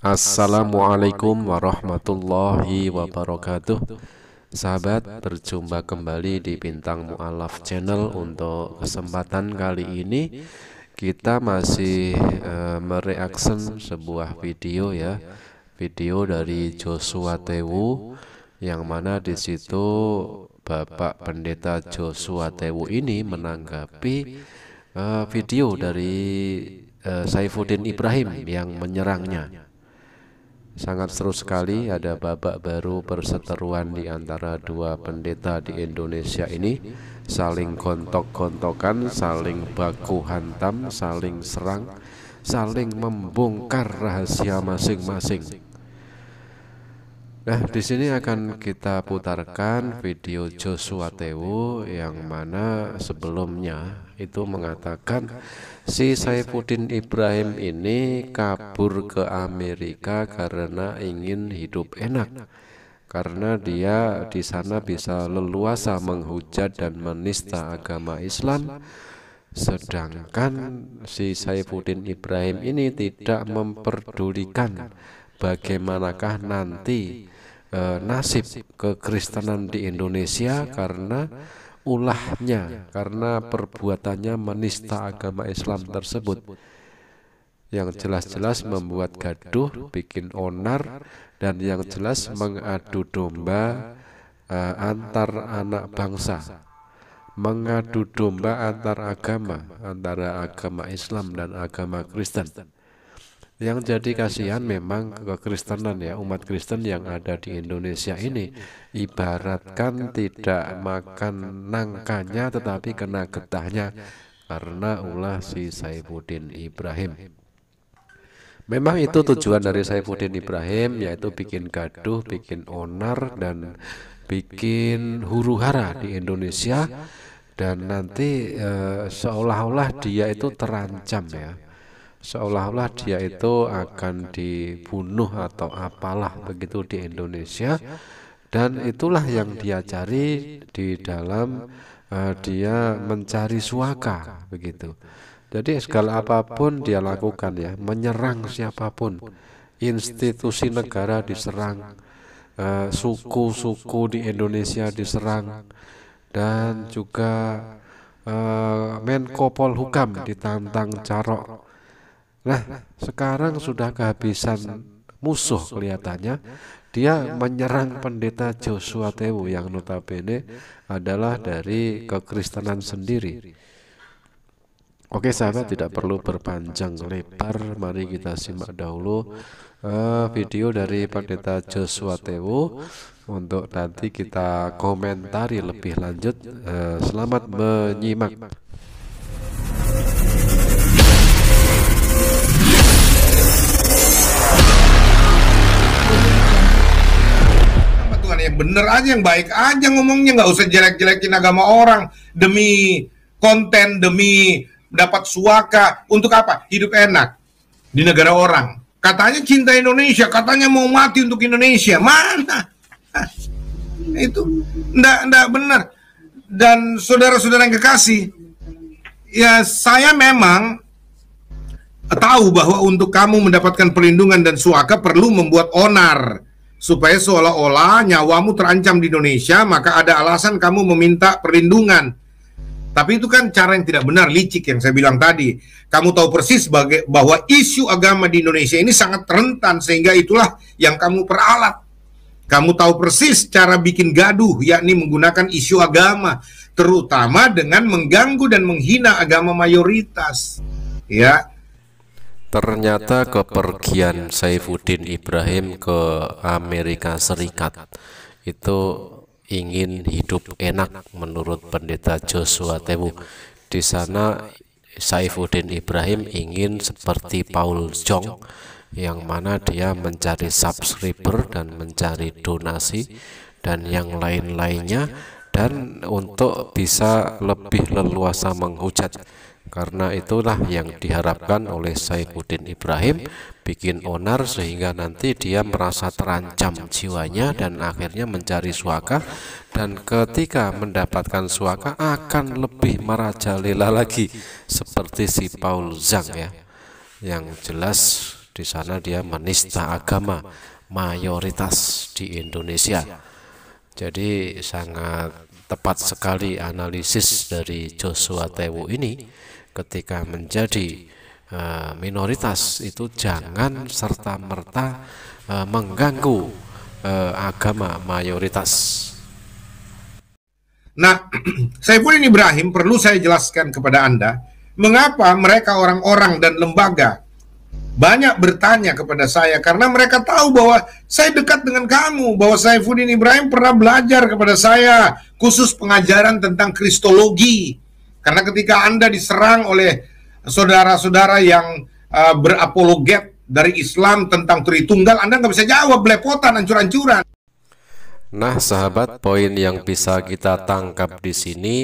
Assalamualaikum warahmatullahi wabarakatuh Sahabat, berjumpa kembali di Bintang Mu'alaf Channel Untuk kesempatan kali ini Kita masih uh, eh, mereaksen sebuah video ya Video dari Joshua Tewu Yang mana di situ Bapak Pendeta Joshua Tewu ini menanggapi uh, video dari uh, Saifuddin Ibrahim yang menyerangnya Sangat seru sekali ada ya. babak baru perseteruan di antara dua pendeta di Indonesia ini Saling kontok-kontokan, saling baku hantam, saling serang Saling membongkar rahasia masing-masing Nah, di sini akan kita putarkan video Joshua Tewu yang mana sebelumnya itu mengatakan si Saifuddin Ibrahim ini kabur ke Amerika karena ingin hidup enak. Karena dia di sana bisa leluasa menghujat dan menista agama Islam. Sedangkan si Saifuddin Ibrahim ini tidak memperdulikan bagaimanakah nanti eh, nasib kekristenan di Indonesia karena ulahnya, karena perbuatannya menista agama Islam tersebut yang jelas-jelas membuat gaduh, bikin onar, dan yang jelas mengadu domba uh, antar anak bangsa, mengadu domba antar agama, antara agama Islam dan agama Kristen. Yang jadi kasihan memang kekristenan ya, umat Kristen yang ada di Indonesia ini ibaratkan tidak makan nangkanya tetapi kena getahnya karena ulah si Saifuddin Ibrahim. Memang itu tujuan dari Saifuddin Ibrahim yaitu bikin gaduh, bikin onar dan bikin huru hara di Indonesia dan nanti e, seolah-olah dia itu terancam ya seolah-olah dia itu akan dibunuh atau apalah begitu di Indonesia dan itulah yang dia cari di dalam uh, dia mencari suaka begitu jadi segala apapun dia lakukan ya menyerang siapapun institusi negara diserang eh, suku-suku uh, di Indonesia diserang dan juga uh, Menko Polhukam ditantang carok Nah, sekarang sudah kehabisan musuh kelihatannya. Dia menyerang pendeta Joshua Tewu yang notabene adalah dari kekristenan sendiri. Oke sahabat, tidak perlu berpanjang lebar. Mari kita simak dahulu uh, video dari pendeta Joshua Tewu untuk nanti kita komentari lebih lanjut. Uh, selamat menyimak. ya bener aja yang baik aja ngomongnya nggak usah jelek-jelekin agama orang demi konten demi dapat suaka untuk apa hidup enak di negara orang katanya cinta Indonesia katanya mau mati untuk Indonesia mana itu ndak ndak benar dan saudara-saudara yang kekasih ya saya memang tahu bahwa untuk kamu mendapatkan perlindungan dan suaka perlu membuat onar supaya seolah-olah nyawamu terancam di Indonesia, maka ada alasan kamu meminta perlindungan. Tapi itu kan cara yang tidak benar, licik yang saya bilang tadi. Kamu tahu persis bahwa isu agama di Indonesia ini sangat rentan, sehingga itulah yang kamu peralat. Kamu tahu persis cara bikin gaduh, yakni menggunakan isu agama, terutama dengan mengganggu dan menghina agama mayoritas. Ya, Ternyata kepergian Saifuddin Ibrahim ke Amerika Serikat itu ingin hidup enak menurut pendeta Joshua Tewu. Di sana Saifuddin Ibrahim ingin seperti Paul Jong yang mana dia mencari subscriber dan mencari donasi dan yang lain-lainnya dan untuk bisa lebih leluasa menghujat karena itulah yang diharapkan oleh Saifuddin Ibrahim bikin onar sehingga nanti dia merasa terancam jiwanya dan akhirnya mencari suaka dan ketika mendapatkan suaka akan lebih merajalela lagi seperti si Paul Zhang ya. Yang jelas di sana dia menista agama mayoritas di Indonesia. Jadi sangat tepat sekali analisis dari Joshua Tewu ini ketika menjadi uh, minoritas itu jangan serta-merta uh, mengganggu uh, agama mayoritas. Nah, saya pun ini Ibrahim perlu saya jelaskan kepada Anda mengapa mereka orang-orang dan lembaga banyak bertanya kepada saya karena mereka tahu bahwa saya dekat dengan kamu, bahwa Saifuddin Ibrahim pernah belajar kepada saya khusus pengajaran tentang kristologi. Karena ketika Anda diserang oleh saudara-saudara yang uh, berapologet dari Islam tentang Tritunggal, Anda nggak bisa jawab, belepotan, hancur-hancuran. Nah, sahabat, poin yang bisa kita tangkap di sini,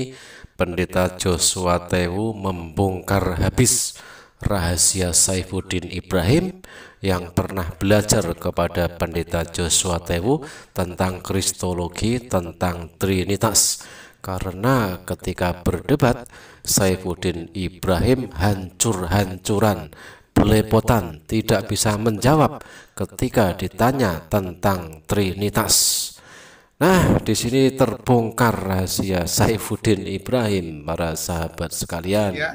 Pendeta Joshua Tewu membongkar habis rahasia Saifuddin Ibrahim yang pernah belajar kepada pendeta Joshua Tewu tentang kristologi, tentang trinitas. Karena ketika berdebat, Saifuddin Ibrahim hancur-hancuran, belepotan, tidak bisa menjawab ketika ditanya tentang trinitas. Nah, di sini terbongkar rahasia Saifuddin Ibrahim, para sahabat sekalian. Ya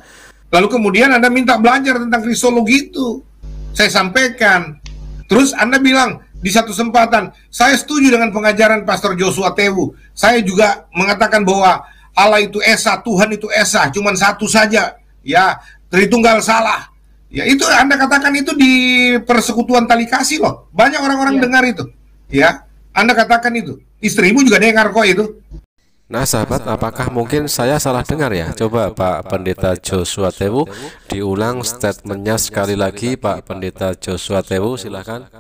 Lalu kemudian Anda minta belajar tentang kristologi itu. Saya sampaikan. Terus Anda bilang di satu kesempatan, saya setuju dengan pengajaran Pastor Joshua Tewu. Saya juga mengatakan bahwa Allah itu Esa, Tuhan itu Esa, cuman satu saja. Ya, Tritunggal salah. Ya itu Anda katakan itu di persekutuan tali kasih loh. Banyak orang-orang ya. dengar itu. Ya, Anda katakan itu. Istrimu juga dengar kok itu. Nah sahabat apakah mungkin saya salah dengar ya? Coba Pak Pendeta Joshua Tewu diulang statementnya sekali lagi Pak Pendeta Joshua Tewu silahkan.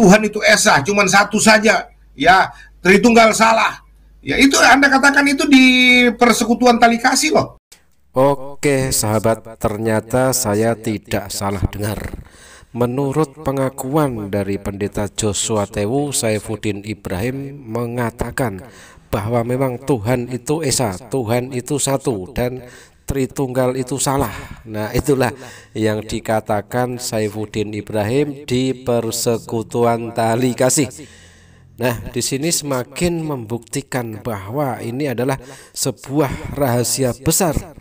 Tuhan itu Esa, cuman satu saja ya Tritunggal salah. Ya itu Anda katakan itu di persekutuan tali kasih loh. Oke sahabat ternyata saya tidak salah dengar. Menurut pengakuan dari pendeta Joshua Tewu, Saifuddin Ibrahim mengatakan bahwa memang Tuhan itu Esa, Tuhan itu satu dan Tritunggal itu salah. Nah, itulah yang dikatakan Saifuddin Ibrahim di persekutuan tali kasih. Nah, di sini semakin membuktikan bahwa ini adalah sebuah rahasia besar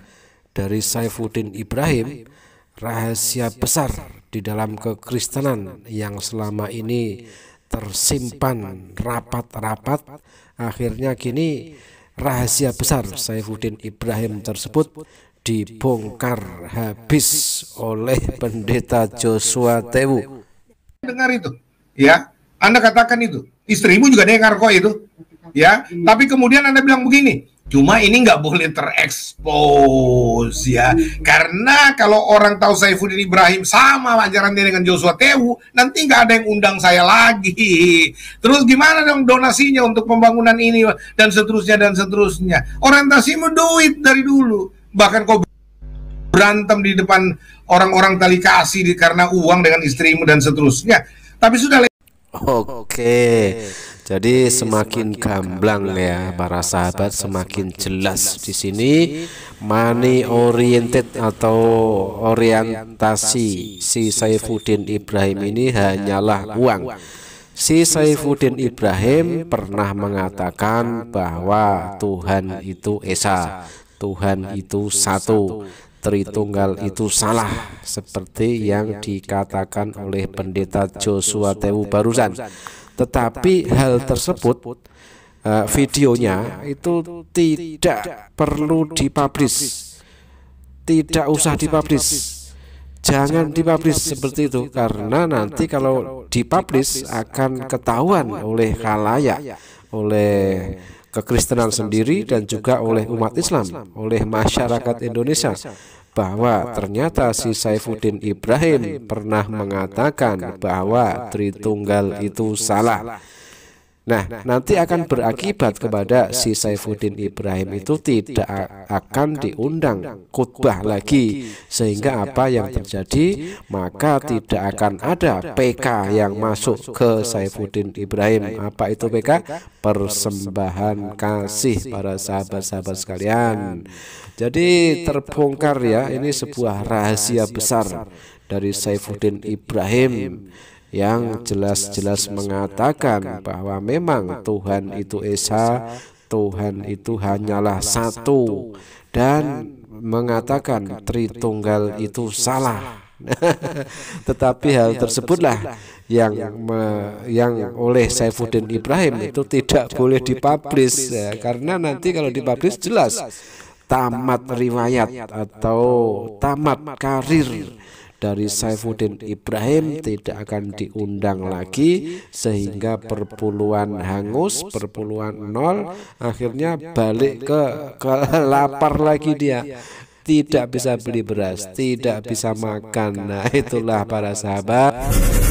dari Saifuddin Ibrahim, rahasia besar di dalam kekristenan yang selama ini tersimpan rapat-rapat Akhirnya kini rahasia besar Saifuddin Ibrahim tersebut dibongkar habis oleh pendeta Joshua Tewu. Dengar itu, ya. Anda katakan itu. Istrimu juga dengar kok itu ya. Hmm. Tapi kemudian Anda bilang begini, cuma ini nggak boleh terekspos ya. Hmm. Karena kalau orang tahu Saifuddin Ibrahim sama ajaran dia dengan Joshua Tewu, nanti nggak ada yang undang saya lagi. Terus gimana dong donasinya untuk pembangunan ini dan seterusnya dan seterusnya. Orientasimu duit dari dulu. Bahkan kau berantem di depan orang-orang tali kasih karena uang dengan istrimu dan seterusnya. Tapi sudah Oke, jadi semakin gamblang ya, ya para sahabat, semakin jelas di sini money oriented atau orientasi si Saifuddin Ibrahim ini hanyalah uang. Si Saifuddin Ibrahim pernah mengatakan bahwa Tuhan itu Esa, Tuhan itu satu. Tritunggal itu salah seperti yang dikatakan oleh pendeta Joshua Tewu barusan tetapi hal tersebut eh, videonya itu tidak perlu dipublish tidak usah dipublish jangan dipublish seperti itu karena nanti kalau dipublish akan ketahuan oleh khalayak oleh kekristenan sendiri dan juga oleh umat Islam, oleh masyarakat Indonesia bahwa ternyata si Saifuddin Ibrahim pernah mengatakan bahwa Tritunggal itu salah. Nah, nah, nanti akan berakibat kepada si Saifuddin Ibrahim itu tidak akan diundang khutbah lagi. Sehingga apa yang terjadi, maka tidak akan ada PK yang masuk ke Saifuddin Ibrahim. Apa itu PK? Persembahan kasih para sahabat-sahabat sekalian. Jadi terbongkar ya, ya, ini sebuah rahasia besar dari Saifuddin Ibrahim yang jelas-jelas mengatakan bahwa memang Tuhan itu Esa, Tuhan itu hanyalah satu dan mengatakan Tritunggal itu salah. Tetapi hal tersebutlah yang me, yang oleh Saifuddin Ibrahim itu tidak boleh dipublish ya, ya, karena nanti kalau dipublish jelas tamat riwayat atau tamat karir dari Saifuddin Ibrahim tidak akan diundang lagi sehingga perpuluhan hangus perpuluhan nol akhirnya balik ke, ke lapar lagi dia tidak bisa beli beras, tidak bisa makan. Nah, itulah para sahabat.